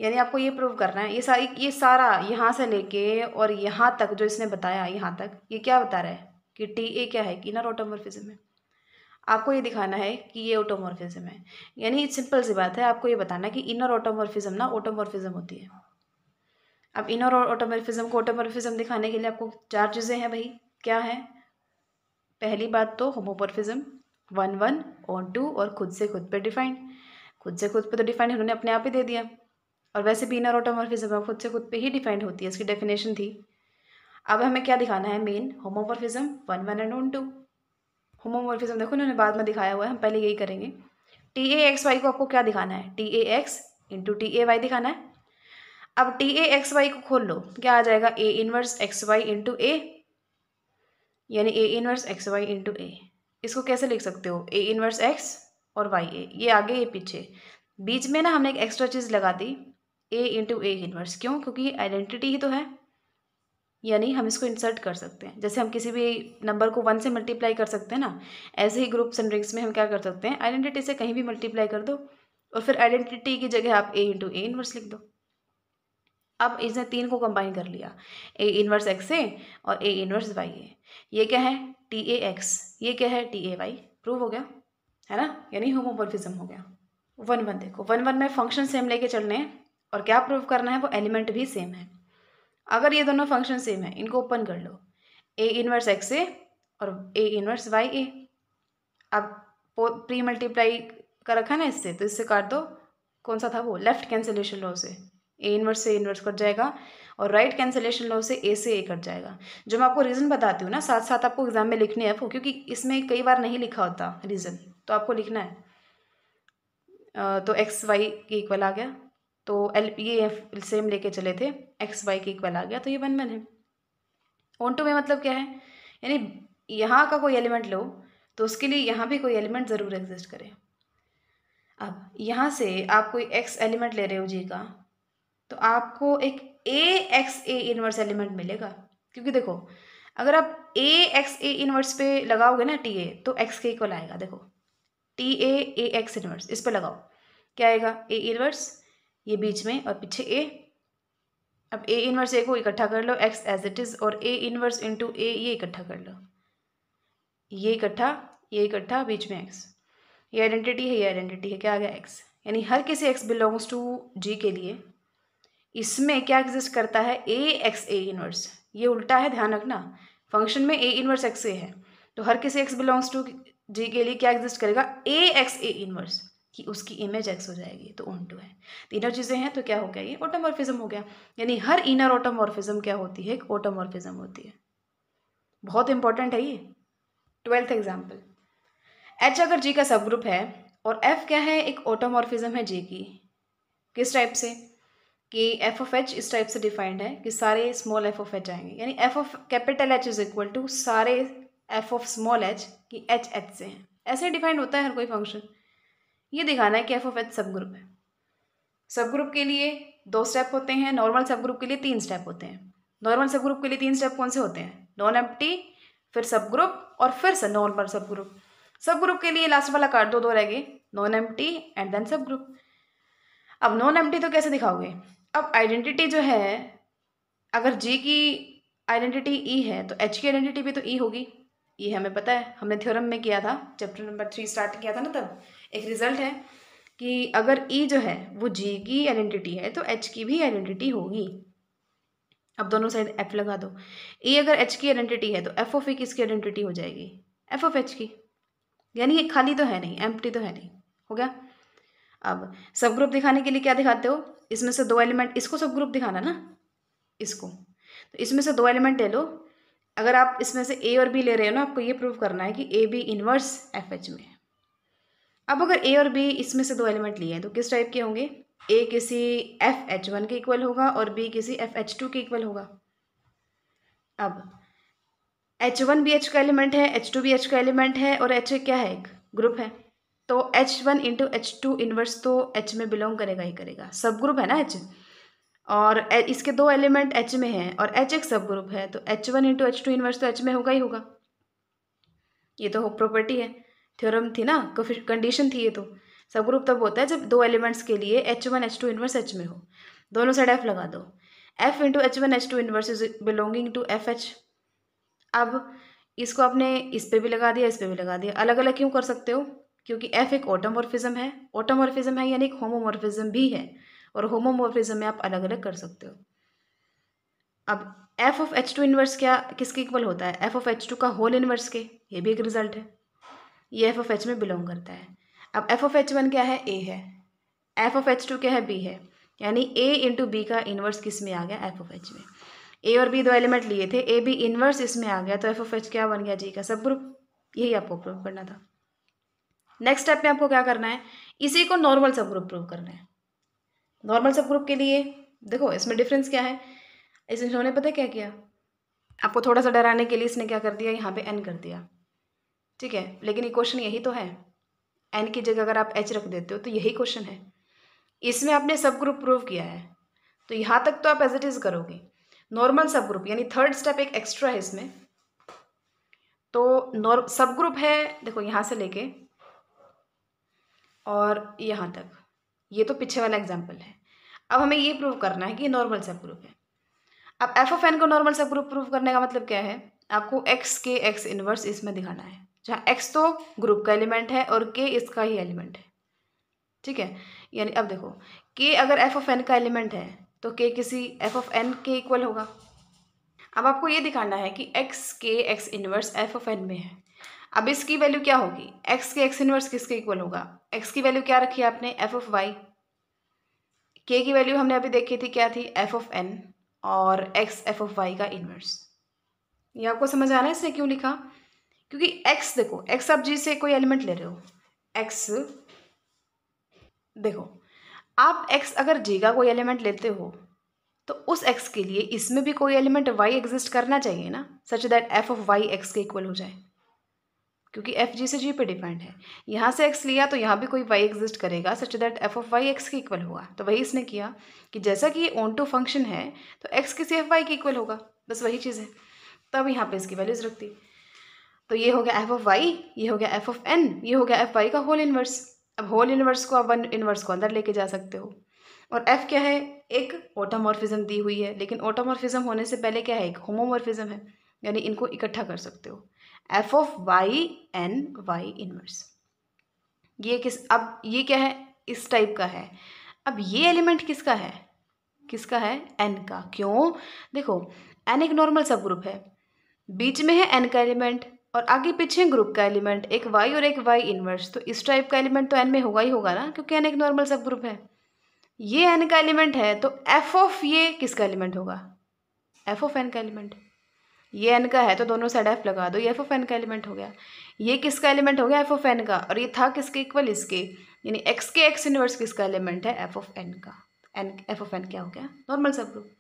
यानी आपको ये प्रूव करना है ये सारी ये सारा यहाँ से लेके और यहाँ तक जो इसने बताया यहाँ तक ये क्या बता रहा है कि टी ए क्या है कि इनर ऑटोमॉर्फिज्म है आपको ये दिखाना है कि ये ऑटोमोरफिज्म है यानी सिंपल सी बात है आपको ये बताना है कि इनर ऑटोमोरफिज्म ना ऑटोमोरफिज्म होती है अब इनर ऑटोमोरफिज्म को ऑटोमोरफिज्म दिखाने के लिए आपको चार चीज़ें हैं भाई क्या है पहली बात तो होमोमॉर्फिज्म वन वन और टू और खुद से खुद पे डिफाइंड खुद से खुद पे तो डिफाइंड उन्होंने अपने आप ही दे दिया और वैसे भी इनर ऑटोमॉर्फिज्म खुद से खुद पे ही डिफाइंड होती है इसकी डेफिनेशन थी अब हमें क्या दिखाना है main homomorphism one one and onto homomorphism देखो उन्होंने बाद में दिखाया हुआ है हम पहले यही करेंगे टी ए एक्स वाई को आपको क्या दिखाना है T A X into T A Y दिखाना है अब टी ए एक्स वाई को खोल लो क्या आ जाएगा A inverse X Y into A यानी A inverse X Y into A इसको कैसे लिख सकते हो ए इनवर्स एक्स और वाई ए ये आगे ये पीछे बीच में ना हमने एक एक्स्ट्रा चीज़ लगा दी ए इंटू ए इनवर्स क्यों क्योंकि आइडेंटिटी ही तो है यानी हम इसको इंसर्ट कर सकते हैं जैसे हम किसी भी नंबर को वन से मल्टीप्लाई कर सकते हैं ना ऐसे ही ग्रुप्स एंड रिंग्स में हम क्या कर सकते हैं आइडेंटिटी से कहीं भी मल्टीप्लाई कर दो और फिर आइडेंटिटी की जगह आप ए इंटू ए इनवर्स लिख दो अब इसने तीन को कंबाइन कर लिया ए इन्वर्स एक्स ए और ए इनवर्स वाई ए ये क्या है टी ए एक्स ये क्या है टी ए वाई प्रूव हो गया है ना यानी होमोमोर्फिज्म हो गया वन वन देखो वन वन में फंक्शन सेम लेके चलने हैं और क्या प्रूव करना है वो एलिमेंट भी सेम है अगर ये दोनों फंक्शन सेम है इनको ओपन कर लो ए इन्वर्स एक्स ए और ए इनवर्स वाई ए अब प्री मल्टीप्लाई कर रखा ना इससे तो इससे काट दो कौन सा था वो लेफ्ट कैंसिलेशन लॉ से ए इनवर्स से इनवर्स कट जाएगा और राइट कैंसिलेशन लॉ से ए से ए कट जाएगा जो मैं आपको रीज़न बताती हूँ ना साथ साथ आपको एग्जाम में लिखने हैं क्योंकि इसमें कई बार नहीं लिखा होता रीज़न तो आपको लिखना है तो एक्स वाई के इक्वल आ गया तो एल ये एफ सेम लेके चले थे एक्स वाई के इक्वल आ गया तो ये वन वन है ऑन टू में मतलब क्या है यानी यहाँ का कोई एलिमेंट लो तो उसके लिए यहाँ भी कोई एलिमेंट ज़रूर एग्जिस्ट करे अब यहाँ से आप कोई एक्स एलिमेंट ले रहे हो जी का तो आपको एक A X A inverse element मिलेगा क्योंकि देखो अगर आप ए एक्स ए इनवर्स पे लगाओगे ना टी ए तो एक्स के इक्वल आएगा देखो टी ए एक्स इनवर्स इस पर लगाओ क्या आएगा ए इनवर्स ये बीच में और पीछे ए अब ए इनवर्स ए को इकट्ठा कर लो एक्स एज इट इज़ और ए इनवर्स इंटू ए ये इकट्ठा कर लो ये इकट्ठा ये इकट्ठा बीच में एक्स ये आइडेंटिटी है ये आइडेंटिटी है क्या आ गया एक्स यानी हर किसी एक्स बिलोंग्स टू जी के लिए इसमें क्या एग्जिस्ट करता है ए एक्स ए इनवर्स ये उल्टा है ध्यान रखना फंक्शन में ए इनवर्स एक्स ए है तो हर किसी एक्स बिलोंग्स टू जी के लिए क्या एग्जिस्ट करेगा ए एक्स ए इनवर्स कि उसकी इमेज एक्स हो जाएगी तो ओन टू है इनर चीज़ें हैं तो क्या हो गया ये ऑटोमॉर्फिज्म हो गया यानी हर इनर ऑटोमॉर्फिज्म क्या होती है एक ऑटोमॉर्फिज्म होती है बहुत इंपॉर्टेंट है ये ट्वेल्थ एग्जाम्पल एच अगर जी का सब ग्रुप है और एफ क्या है एक ऑटोमॉर्फिज्म है जी की किस टाइप से कि एफ ऑफ एच इस टाइप से डिफाइंड है कि सारे स्मॉल एफ ऑफ एच आएंगे यानी F of capital H is equal to सारे एफ ऑफ स्मॉल एच कि एच एच से हैं ऐसे डिफाइंड होता है हर कोई फंक्शन ये दिखाना है कि F of H subgroup है सब ग्रुप के लिए दो स्टेप होते हैं नॉर्मल सब ग्रुप के लिए तीन स्टेप होते हैं नॉर्मल सब ग्रुप के लिए तीन स्टेप कौन से होते हैं नॉन टी फिर सब ग्रुप और फिर से नॉर्मल सब ग्रुप सब ग्रुप के लिए लास्ट वाला कार्ड दो दो रह गए नॉन टी एंड देन सब ग्रुप अब नॉन टी तो कैसे दिखाओगे अब आइडेंटिटी जो है अगर जी की आइडेंटिटी ई e है तो एच की आइडेंटिटी भी तो ई e होगी ये हमें पता है हमने थ्योरम में किया था चैप्टर नंबर थ्री स्टार्ट किया था ना तब एक रिजल्ट है कि अगर ई e जो है वो जी की आइडेंटिटी है तो एच की भी आइडेंटिटी होगी अब दोनों साइड एफ लगा दो ई e अगर एच की आइडेंटिटी है तो एफ ऑफ ई किसकी आइडेंटिटी हो जाएगी एफ ऑफ एच की यानी ये खाली तो है नहीं एम तो है नहीं हो गया अब सब ग्रुप दिखाने के लिए क्या दिखाते हो इसमें से दो एलिमेंट इसको सब ग्रुप दिखाना ना इसको तो इसमें से दो एलिमेंट ले लो अगर आप इसमें से ए और बी ले रहे हो ना आपको ये प्रूव करना है कि A B inverse F H में अब अगर ए और बी इसमें से दो एलिमेंट लिए हैं तो किस टाइप के होंगे ए किसी एफ एच वन के इक्वल होगा और बी किसी एफ एच टू के इक्वल होगा अब एच वन बी एच का एलिमेंट है एच टू बी एच का एलिमेंट है और एच क्या है एक ग्रुप है तो H one into H two inverse तो एच में बिलोंग करेगा ही करेगा सब ग्रुप है ना एच और इसके दो एलिमेंट एच में हैं और एच एक सब ग्रुप है तो H one into H two inverse तो एच में होगा ही होगा ये तो प्रॉपर्टी है थ्योरम थी ना कंडीशन थी ये तो सब ग्रुप तब होता है जब दो एलिमेंट्स के लिए H one H two inverse H में हो दोनों साइड एफ लगा दो F into H one H two inverse is belonging to F H अब इसको आपने इस पर भी लगा दिया इस पर भी लगा दिया अलग अलग क्यों कर सकते हो क्योंकि एफ एक ऑटोमॉर्फिज्म है ऑटोमॉर्फिज्म है यानी एक होमोमॉर्फिज्म भी है और होमोमोफिज्म में आप अलग अलग कर सकते हो अब F of H two inverse क्या किसके इक्वल होता है एफ ऑफ एच टू का होल इनवर्स के ये भी एक रिजल्ट है ये एफ ऑफ एच में बिलोंग करता है अब एफ ऑफ एच वन क्या है ए है एफ ऑफ एच टू क्या है बी है यानी ए इंटू बी का इन्वर्स किस में आ गया एफ ऑफ एच में ए और बी दो एलिमेंट लिए थे ए बी इन्वर्स इसमें आ गया तो एफ ऑफ एच क्या बन गया जी का सब ग्रुप यही आपको प्रूव करना था नेक्स्ट स्टेप में आपको क्या करना है इसी को नॉर्मल सब ग्रुप प्रूव करना है नॉर्मल सब ग्रुप के लिए देखो इसमें डिफरेंस क्या है इस इन्होंने पता क्या किया आपको थोड़ा सा डराने के लिए इसने क्या कर दिया यहाँ पे एन कर दिया ठीक है लेकिन ये क्वेश्चन यही तो है एन की जगह अगर आप एच रख देते हो तो यही क्वेश्चन है इसमें आपने सब ग्रुप प्रूव किया है तो यहाँ तक तो आप एज इट इज़ करोगे नॉर्मल सब ग्रुप यानी थर्ड स्टेप एक एक्स्ट्रा है इसमें तो सब ग्रुप है देखो यहाँ से लेके और यहाँ तक ये तो पीछे वाला एग्जाम्पल है अब हमें ये प्रूव करना है कि नॉर्मल सब ग्रुप है अब एफ ऑफ एन को नॉर्मल सब ग्रुप प्रूव करने का मतलब क्या है आपको एक्स के एक्स इनवर्स इसमें दिखाना है जहाँ एक्स तो ग्रुप का एलिमेंट है और के इसका ही एलिमेंट है ठीक है यानी अब देखो के अगर एफ ऑफ एन का एलिमेंट है तो के किसी एफ ऑफ एन के इक्वल होगा अब आपको ये दिखाना है कि X K X inverse F of N में है अब इसकी वैल्यू क्या होगी एक्स के एक्स इनवर्स किसके इक्वल होगा एक्स की वैल्यू क्या रखी है आपने एफ ऑफ वाई के की वैल्यू हमने अभी देखी थी क्या थी एफ ऑफ एन और एक्स एफ ऑफ वाई का इनवर्स ये आपको समझ आ रहा है इसने क्यों लिखा क्योंकि एक्स देखो एक्स आप जी से कोई एलिमेंट ले रहे हो एक्स देखो आप एक्स अगर जी का कोई एलिमेंट लेते हो तो उस एक्स के लिए इसमें भी कोई एलिमेंट वाई एग्जिस्ट करना चाहिए ना such that F of Y X के इक्वल हो जाए क्योंकि एफ जी से जी पे डिपेंड है यहाँ से एक्स लिया तो यहाँ भी कोई वाई एग्जिस्ट करेगा such that F of Y X के इक्वल होगा तो वही इसने किया कि जैसा कि ये टू फंक्शन है तो एक्स किसी एफ वाई के इक्वल होगा बस वही चीज़ है तब यहाँ पे इसकी वैल्यूज रखती तो ये हो गया एफ ऑफ वाई ये हो गया एफ ऑफ एन ये हो गया एफ वाई का होल इनवर्स अब होल इनवर्स को आप वन इनवर्स को अंदर लेके जा सकते हो और एफ क्या है एक ऑटोमॉर्फिज्म दी हुई है लेकिन ऑटोमॉर्फिज्म होने से पहले क्या है एक होमोमॉर्फिज्म है यानी इनको इकट्ठा कर सकते हो F of Y N Y inverse ये किस अब ये क्या है इस टाइप का है अब ये एलिमेंट किसका है किसका है एन का क्यों देखो एन एक नॉर्मल सब ग्रुप है बीच में है एन का एलिमेंट और आगे पीछे ग्रुप का एलिमेंट एक वाई और एक वाई इनवर्स तो इस टाइप का एलिमेंट तो एन में होगा ही होगा ना क्योंकि एन एक नॉर्मल सब ग्रुप है ये एन का एलिमेंट है तो एफ ऑफ ये किसका एलिमेंट होगा एफ ऑफ एन का एलिमेंट ये एन का है तो दोनों साइड एफ लगा दो ये एफ ऑफ एन का एलिमेंट हो गया ये किसका एलिमेंट हो गया एफ ऑफ एन का और ये था किसके इक्वल इसके यानी एक्स के एक्स यूनिवर्स किसका एलिमेंट है एफ ऑफ एन का एन एफ ऑफ एन क्या हो गया normal subgroup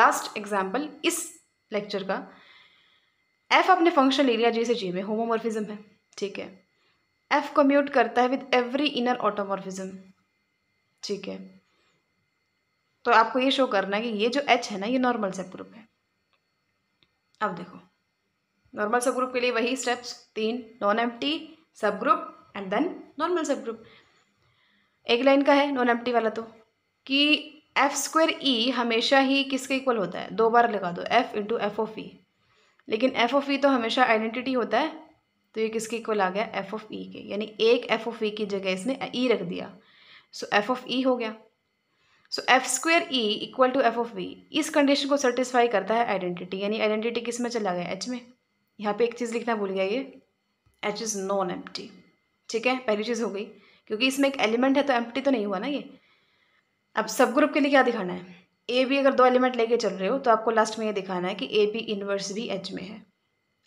last example इस लेक्चर का एफ अपने फंक्शन एरिया जी से जी में होमोमॉर्फिज्म है ठीक है एफ कम्यूट करता है विद एवरी इनर ऑटोमोर्फिज्म ठीक है तो आपको ये शो करना है कि ये जो एच है ना ये नॉर्मल सब ग्रुप है अब देखो नॉर्मल सब ग्रुप के लिए वही स्टेप्स तीन non empty subgroup and then normal subgroup एक लाइन का है नॉन एम टी वाला तो कि एफ स्क्वेयर ई हमेशा ही किसके इक्वल होता है दो बार लगा दो F into F of E लेकिन एफ ऑफ ई तो हमेशा आइडेंटिटी होता है तो ये किसके इक्वल आ गया एफ ऑफ ई के यानी एक एफ ऑफ ई की जगह इसने ई e रख दिया सो एफ ऑफ ई हो गया so F square E equal to F of V इस कंडीशन को सेटिस्फाई करता है आइडेंटिटी यानी आइडेंटिटी किस में चला गया एच में यहाँ पे एक चीज़ लिखना भूल गया ये एच इज़ नॉन एम ठीक है पहली चीज़ हो गई क्योंकि इसमें एक एलिमेंट है तो एम तो नहीं हुआ ना ये अब सब ग्रुप के लिए क्या दिखाना है ए बी अगर दो एलिमेंट लेके चल रहे हो तो आपको लास्ट में ये दिखाना है कि ए बी इनवर्स भी एच में है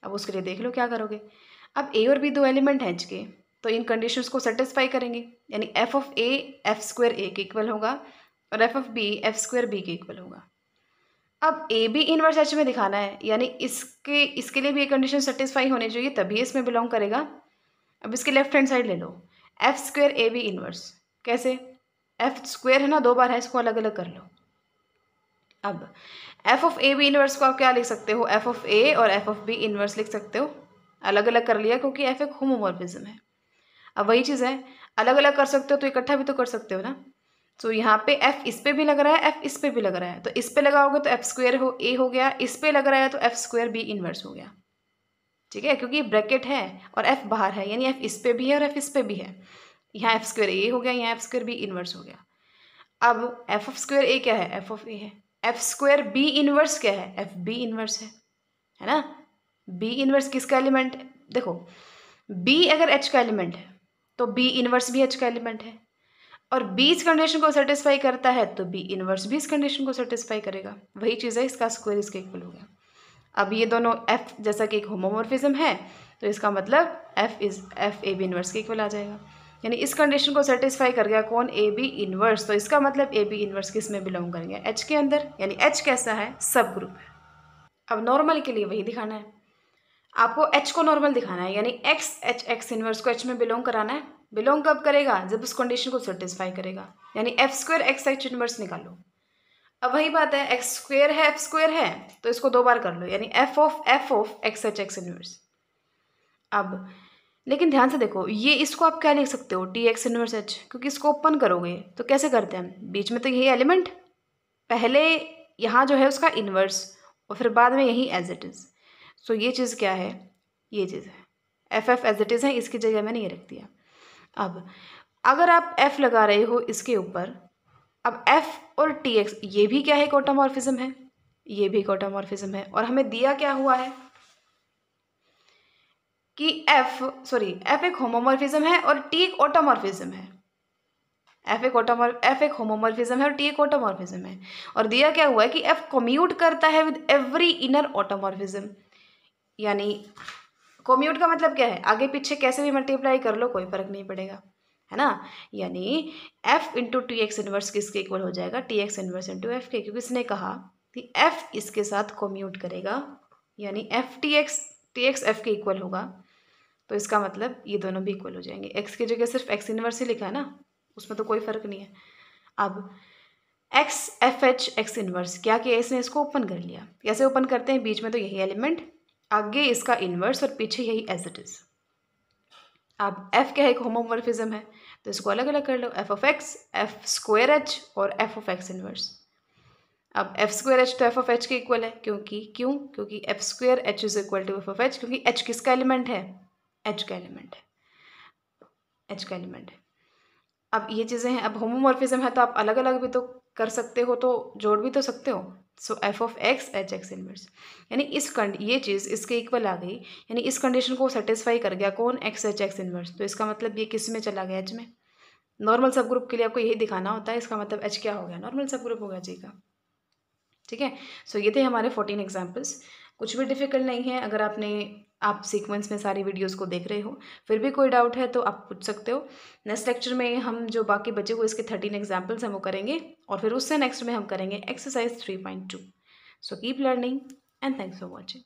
अब उसके लिए देख लो क्या करोगे अब ए और बी दो एलिमेंट हैं एच के तो इन कंडीशंस को सेटिस्फाई करेंगे यानी F of A F square A के इक्वल होगा और F of B F square B के इक्वल होगा अब ए बी इनवर्स एच में दिखाना है यानी इसके इसके लिए भी ये कंडीशन सेटिस्फाई होनी चाहिए तभी इसमें बिलोंग करेगा अब इसके लेफ्ट हैंड साइड ले लो F square A B inverse कैसे एफ स्क्वेयर है ना दो बार है इसको अलग अलग कर लो अब F of A B inverse को आप क्या लिख सकते हो एफ ऑफ ए और एफ ऑफ बी इनवर्स लिख सकते हो अलग अलग कर लिया क्योंकि एफ एक होमोमॉर्फिज्म है अब वही चीज़ है अलग अलग कर सकते हो तो इकट्ठा भी तो कर सकते हो ना सो तो so, यहाँ पे एफ इस पे भी लग रहा है एफ इस पे भी लग रहा है तो इस पे लगाओगे तो एफ स्क्वेयर हो ए हो गया इस पे लग रहा है तो एफ स्क्वेयर बी इन्वर्स हो गया ठीक है क्योंकि ब्रैकेट है और एफ बाहर है यानी एफ इस पे भी है और एफ इस पे भी है यहाँ एफ स्क्वेयर ए हो गया यहाँ एफ स्क्वेयर बी इन्वर्स हो गया अब एफ ऑफ स्क्वेयर ए क्या है एफ ऑफ ए है एफ स्क्वेयर बी इन्वर्स क्या है एफ बी इन्वर्स है है ना बी इन्वर्स किसका एलिमेंट देखो बी अगर एच का एलिमेंट है तो बी इन्वर्स भी एच का एलिमेंट है और बी इस कंडीशन को सेटिस्फाई करता है तो बी इनवर्स भी इस कंडीशन को सेटिस्फाई करेगा वही चीज़ है इसका स्क्वायर इसके इक्वल गया अब ये दोनों एफ जैसा कि एक होमोमोर्फिज्म है तो इसका मतलब F is F A B inverse के इक्वल आ जाएगा यानी इस कंडीशन को सेटिस्फाई कर गया कौन ए बी इनवर्स तो इसका मतलब ए बी इनवर्स किस में बिलोंग करेंगे एच के अंदर यानी एच कैसा है सब ग्रुप है अब नॉर्मल के लिए वही दिखाना है आपको एच को नॉर्मल दिखाना है यानी एक्स एच एक्स इनवर्स को एच में बिलोंग कराना है बिलोंग कब करेगा जब उस कंडीशन को सेटिस्फाई करेगा यानी F square X H inverse निकालो अब वही बात है एक्स स्क्वेयर है एफ स्क्वेयर है तो इसको दो बार कर लो यानी F of F of X H X inverse अब लेकिन ध्यान से देखो ये इसको आप क्या लिख सकते हो टी एक्स इनवर्स एच क्योंकि इसको ओपन करोगे तो कैसे करते हैं बीच में तो यही एलिमेंट पहले यहाँ जो है उसका इनवर्स और फिर बाद में यही एज इट इज़ सो ये चीज़ क्या है ये चीज़ है F F as it is है इसकी जगह मैंने ये रख दिया अब अगर आप एफ़ लगा रहे हो इसके ऊपर अब एफ़ और टी एक्स ये भी क्या है कोटामॉर्फिज्म है ये भी कोटामॉर्फिज्म है और हमें दिया क्या हुआ है कि एफ सॉरी एफ एक होमोमॉर्फिज्म है और टी एक ऑटोमॉर्फिज्म है एफ एक ऑटोमॉर एफ एक होमोमॉर्फिज्म है और टी एक ऑटोमॉर्फिज्म है और दिया क्या हुआ है कि एफ कम्यूट करता है विद एवरी इनर ऑटोमॉर्फिज्म यानी कोम्यूट का मतलब क्या है आगे पीछे कैसे भी मल्टीप्लाई कर लो कोई फर्क नहीं पड़ेगा है ना यानी F into T X inverse किसके इक्वल हो जाएगा T X inverse into F के क्योंकि इसने कहा कि एफ इसके साथ कोम्यूट करेगा यानी F T X T X F के इक्वल होगा तो इसका मतलब ये दोनों भी इक्वल हो जाएंगे एक्स की जगह सिर्फ एक्स इनवर्स ही लिखा है ना उसमें तो कोई फ़र्क नहीं है अब X F H X inverse क्या किया इसने इसको ओपन कर लिया कैसे ओपन करते हैं बीच में तो यही एलिमेंट आगे इसका इन्वर्स और पीछे यही एज इट इज़ अब एफ़ क्या है एक होमोमोर्फिज्म है तो इसको अलग अलग कर लो F of X F square H और एफ ऑफ एक्स इनवर्स अब एफ स्क्वायर एच तो एफ ऑफ एच के इक्वल है क्योंकि क्यों क्योंकि F square H is equal to F of H क्योंकि एच किसका एलिमेंट है एच का एलिमेंट है एच का एलिमेंट है अब ये चीज़ें हैं अब होमोमॉर्फिज्म है तो आप अलग अलग भी तो कर सकते हो तो जोड़ भी तो सकते हो so F of X H X inverse यानी इस कंड ये चीज़ इसके इक्वल आ गई यानी इस कंडीशन को सेटिस्फाई कर गया कौन एक्स एच एक्स इनवर्स तो इसका मतलब ये किस में चला गया एच में नॉर्मल सब ग्रुप के लिए आपको यही दिखाना होता है इसका मतलब एच क्या हो गया नॉर्मल सब ग्रुप हो गया जी का ठीक है सो ये थे हमारे फोर्टीन एग्जाम्पल्स कुछ भी डिफिकल्ट नहीं है अगर आपने आप सीक्वेंस में सारी वीडियोस को देख रहे हो फिर भी कोई डाउट है तो आप पूछ सकते हो नेक्स्ट लेक्चर में हम जो बाकी बचे हुए इसके थर्टीन एग्जाम्पल्स हैं वो करेंगे और फिर उससे नेक्स्ट में हम करेंगे exercise three point two so keep learning and thanks for watching